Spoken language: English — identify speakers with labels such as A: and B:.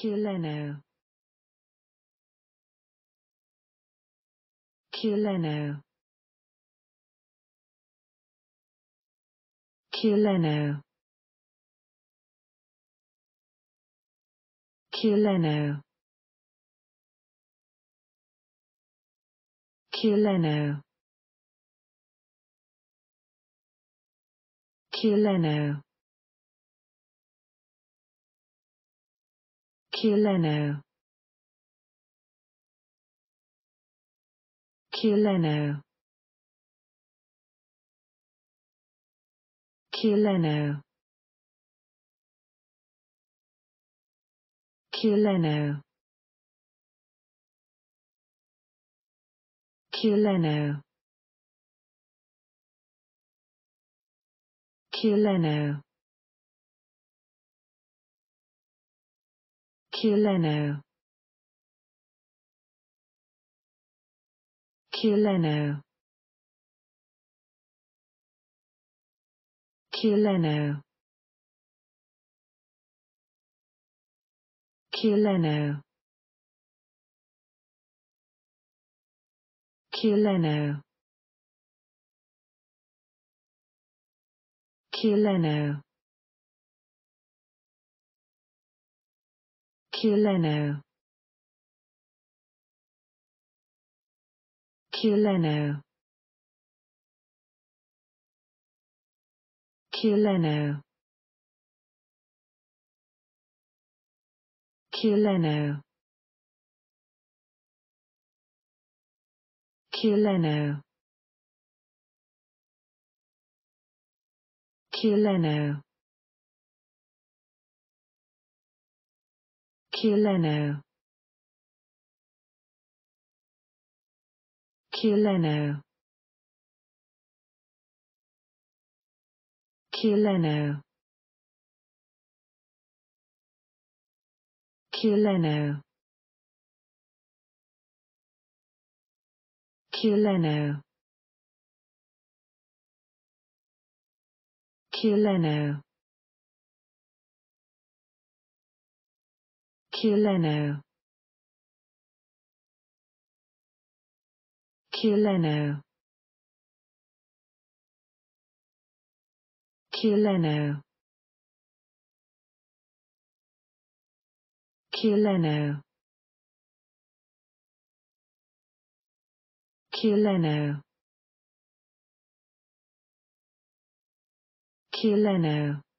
A: Kileno Kileno Kileno Kileno Chileno Chileno Kileno. Kileno. Kileno. Kileno. Kileno. Chileno Kileno. Kileno. Kileno. Kileno. Kileno. Chileno Kileno. Kileno. Kileno. Kileno. Kileno. Chileno Kileno Kileno Kileno Kileno Kileno Chileno Kileno. Kileno. Kileno. Kileno. Kileno. Chileno